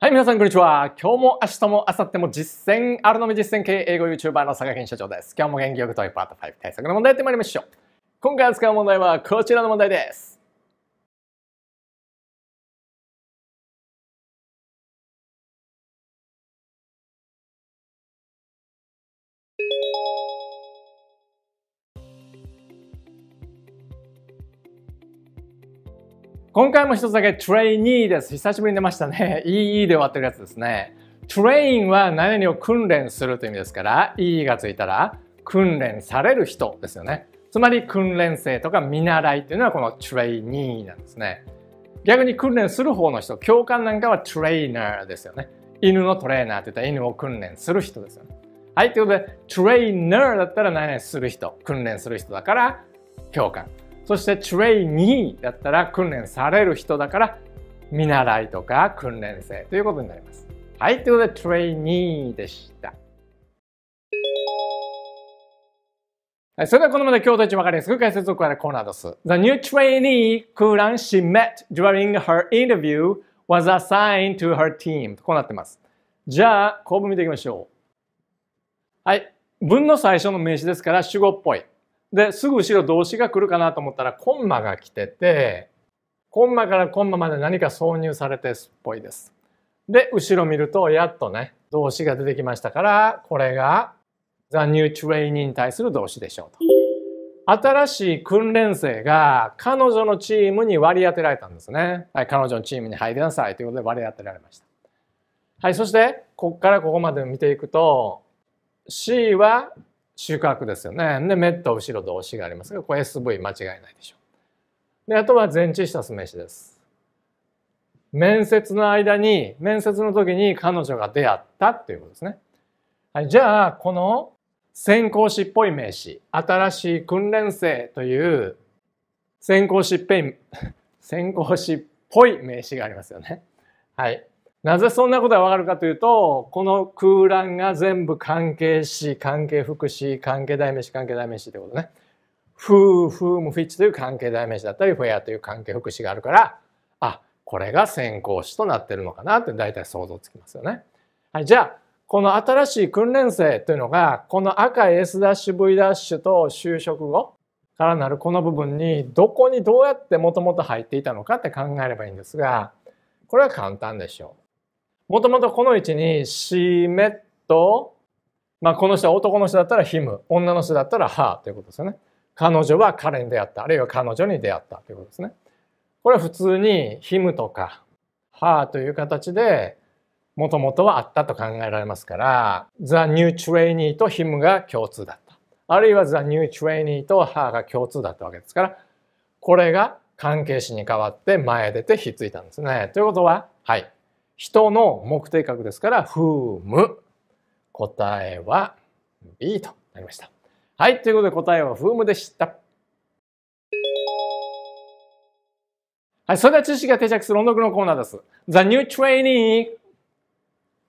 はい、皆さんこんにちは。今日も明日も明後日も実践、あるのみ実践系英語 YouTuber の佐賀県社長です。今日も元気よくトイパート5対策の問題やってまいりましょう。今回扱う問題はこちらの問題です。今回も一つだけ trainee です。久しぶりに出ましたね。EE で終わってるやつですね。train は何々を訓練するという意味ですから、EE がついたら訓練される人ですよね。つまり訓練生とか見習いというのはこの trainee なんですね。逆に訓練する方の人、教官なんかは trainer ですよね。犬のトレーナーって言ったら犬を訓練する人ですよね。はい、ということで、トレーナーだったら何々する人、訓練する人だから、教官。そしてトレイニーだったら訓練される人だから見習いとか訓練生ということになります。はい、ということでトレイニーでした。それではこのまで京都一分かりやすく解説を加えるコーナーです。The new trainee Kuran she met during her interview was assigned to her team こうなってます。じゃあ、構文見ていきましょう。はい。文の最初の名詞ですから主語っぽい。で、すぐ後ろ動詞が来るかなと思ったらコンマが来てて、コンマからコンマまで何か挿入されてっぽいです。で、後ろ見るとやっとね、動詞が出てきましたから、これが The New Trainee に対する動詞でしょうと。新しい訓練生が彼女のチームに割り当てられたんですね。はい、彼女のチームに入りなさいということで割り当てられました。はい、そして、ここからここまで見ていくと、C は収穫ですよね。で、メット後ろと押しがありますが、これ SV 間違いないでしょう。で、あとは前置した酢飯です。面接の間に、面接の時に彼女が出会ったっていうことですね。はい、じゃあ、この先行詞っぽい名詞、新しい訓練生という先行詞っぺい、先行詞っぽい名詞がありますよね。はい。なぜそんなことがわかるかというと、この空欄が全部関係詞、関係副詞、関係代名詞、関係代名詞ってことね。フー、フーム、フィッチという関係代名詞だったり、フェアという関係副詞があるから、あ、これが先行詞となってるのかなって大体想像つきますよね。はい、じゃあ、この新しい訓練生というのが、この赤い S ダッシュ V ダッシュと就職後からなるこの部分に、どこにどうやってもともと入っていたのかって考えればいいんですが、これは簡単でしょう。もともとこの位置にしめと、まあ、この人は男の人だったらヒム、女の人だったらハーということですよね。彼女は彼に出会った、あるいは彼女に出会ったということですね。これは普通にヒムとかハーという形でもともとはあったと考えられますから、ザ・ニュー・トレイニーとヒムが共通だった。あるいはザ・ニュー・トレイニーとハーが共通だったわけですから、これが関係詞に代わって前へ出てひっついたんですね。ということは、はい。人の目的格ですから、ふむ。答えは B となりました。はい、ということで答えはふむでした。はい、それでは知識が定着する音読のコーナーです。The new trainee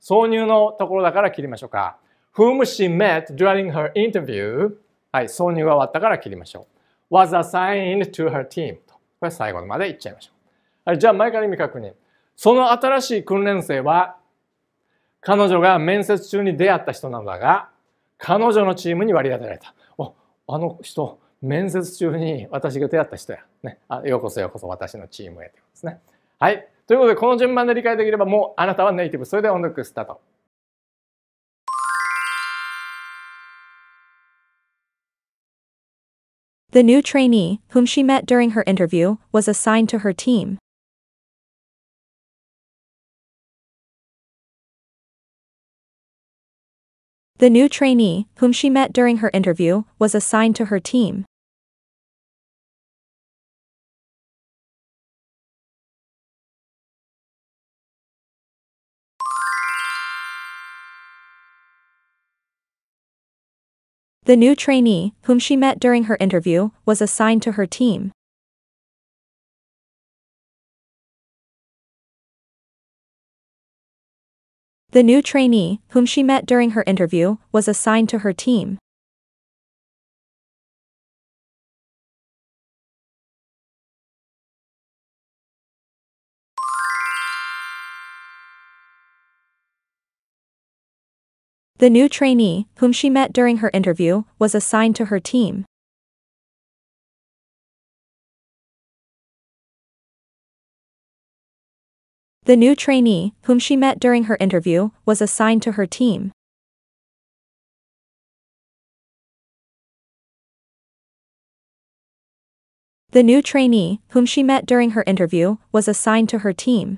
挿入のところだから切りましょうか。Whom she met during her interview はい、挿入が終わったから切りましょう。was assigned to her team これ最後までいっちゃいましょう。はい、じゃあ前から意味確認。その新しい訓練生は、彼女が面接中に出会った人なんだが、彼女のチームに割り当てられた。お、あの人、面接中に私が出会った人や。ね、あようこそようこそ私のチームへということですね。はい。ということで、この順番で理解できれば、もうあなたはネイティブ。それでは音楽スタート。The new trainee, whom she met during her interview, was assigned to her team. The new trainee, whom she met during her interview, was assigned to her team. The new trainee, whom she met during her interview, was assigned to her team. The new trainee, whom she met during her interview, was assigned to her team. The new trainee, whom she met during her interview, was assigned to her team. The new trainee, whom she met during her interview, was assigned to her team. The new trainee, whom she met during her interview, was assigned to her team.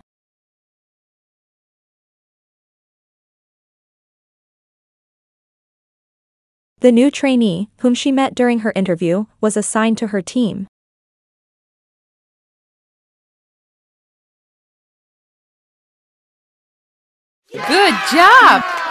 The new trainee, whom she met during her interview, was assigned to her team. Good job.